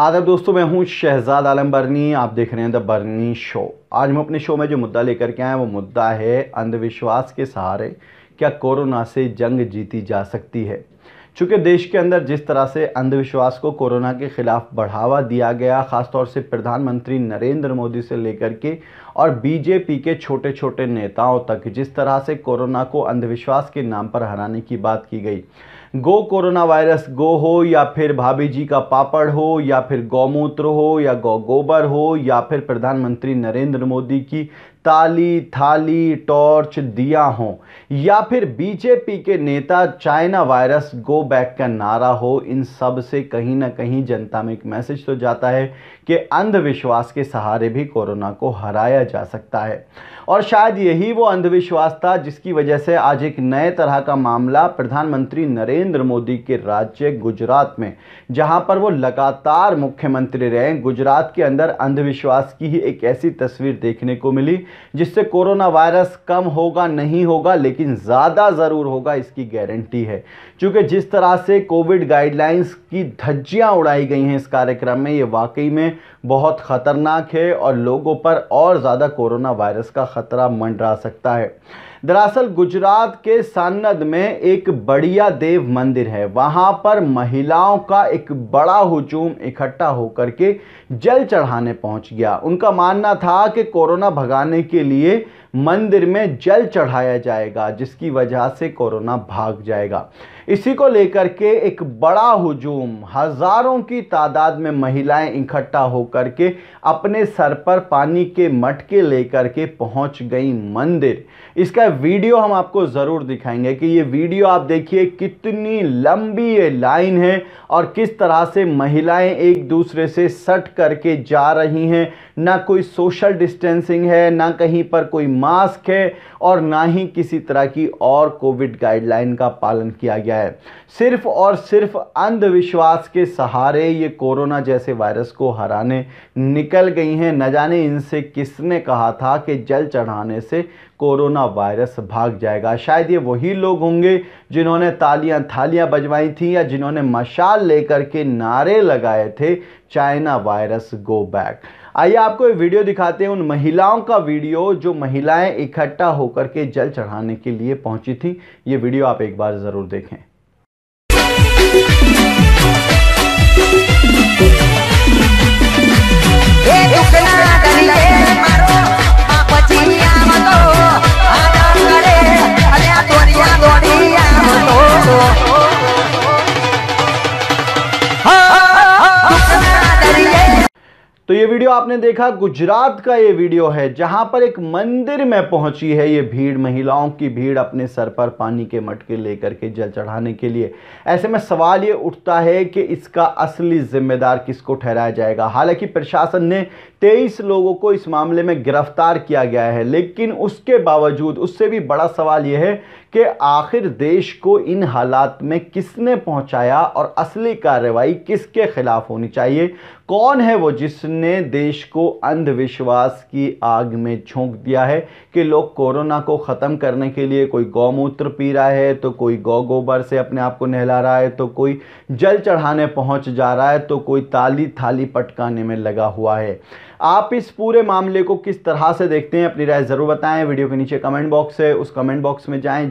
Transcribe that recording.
आदर दोस्तों मैं हूं शहजाद आलम बर्नी आप देख रहे हैं द बर्नी शो आज हम अपने शो में जो मुद्दा लेकर के आए हैं वो मुद्दा है अंधविश्वास के सहारे क्या कोरोना से जंग जीती जा सकती है चूँकि देश के अंदर जिस तरह से अंधविश्वास को कोरोना के ख़िलाफ़ बढ़ावा दिया गया ख़ासतौर से प्रधानमंत्री नरेंद्र मोदी से लेकर के और बीजेपी के छोटे छोटे नेताओं तक जिस तरह से कोरोना को अंधविश्वास के नाम पर हराने की बात की गई गो कोरोना वायरस गो हो या फिर भाभी जी का पापड़ हो या फिर गौमूत्र हो या गौ गोबर हो या फिर प्रधानमंत्री नरेंद्र मोदी की ताली थाली टॉर्च दिया हो या फिर बीजेपी के नेता चाइना वायरस गो बैक का नारा हो इन सब से कहीं ना कहीं जनता में एक मैसेज तो जाता है कि अंधविश्वास के सहारे भी कोरोना को हराया जा सकता है और शायद यही वो अंधविश्वास था जिसकी वजह से आज एक नए तरह का मामला प्रधानमंत्री नरेंद्र मोदी के राज्य गुजरात में जहां पर वो लगातार मुख्यमंत्री रहे गुजरात के अंदर अंधविश्वास की ही एक ऐसी तस्वीर देखने को मिली जिससे कोरोना वायरस कम होगा नहीं होगा लेकिन ज़्यादा ज़रूर होगा इसकी गारंटी है क्योंकि जिस तरह से कोविड गाइडलाइंस की धज्जियाँ उड़ाई गई हैं इस कार्यक्रम में ये वाकई में बहुत ख़तरनाक है और लोगों पर और ज़्यादा कोरोना वायरस का ख़तरा मंडरा सकता है दरअसल गुजरात के सानद में एक बढ़िया देव मंदिर है वहाँ पर महिलाओं का एक बड़ा हुजूम इकट्ठा होकर के जल चढ़ाने पहुँच गया उनका मानना था कि कोरोना भगाने के लिए मंदिर में जल चढ़ाया जाएगा जिसकी वजह से कोरोना भाग जाएगा इसी को लेकर के एक बड़ा हुजूम हज़ारों की तादाद में महिलाएं इकट्ठा होकर के अपने सर पर पानी के मटके लेकर के पहुंच गई मंदिर इसका वीडियो हम आपको ज़रूर दिखाएंगे कि ये वीडियो आप देखिए कितनी लंबी ये लाइन है और किस तरह से महिलाएं एक दूसरे से सट करके जा रही हैं ना कोई सोशल डिस्टेंसिंग है ना कहीं पर कोई मास्क है और ना ही किसी तरह की और कोविड गाइडलाइन का पालन किया गया है सिर्फ और सिर्फ अंधविश्वास के सहारे ये कोरोना जैसे वायरस को हराने निकल गई हैं न जाने इनसे किसने कहा था कि जल चढ़ाने से कोरोना वायरस भाग जाएगा शायद ये वही लोग होंगे जिन्होंने तालियां थालियां बजवाई थी या जिन्होंने मशाल लेकर के नारे लगाए थे चाइना वायरस गो बैक आइए आपको ये वीडियो दिखाते हैं उन महिलाओं का वीडियो जो महिलाएं इकट्ठा होकर के जल चढ़ाने के लिए पहुंची थी ये वीडियो आप एक बार ज़रूर देखें तो ये वीडियो आपने देखा गुजरात का ये वीडियो है जहां पर एक मंदिर में पहुंची है ये भीड़ महिलाओं की भीड़ अपने सर पर पानी के मटके लेकर के जल चढ़ाने के लिए ऐसे में सवाल ये उठता है कि इसका असली जिम्मेदार किसको ठहराया जाएगा हालांकि प्रशासन ने 23 लोगों को इस मामले में गिरफ्तार किया गया है लेकिन उसके बावजूद उससे भी बड़ा सवाल यह है कि आखिर देश को इन हालात में किसने पहुंचाया और असली कार्रवाई किसके खिलाफ होनी चाहिए कौन है वो जिसने देश को अंधविश्वास की आग में झोंक दिया है कि लोग कोरोना को ख़त्म करने के लिए कोई गौमूत्र पी रहा है तो कोई गौ गोबर से अपने आप को नहला रहा है तो कोई जल चढ़ाने पहुंच जा रहा है तो कोई ताली थाली पटकाने में लगा हुआ है आप इस पूरे मामले को किस तरह से देखते हैं अपनी राय ज़रूर बताएं वीडियो के नीचे कमेंट बॉक्स है उस कमेंट बॉक्स में जाएं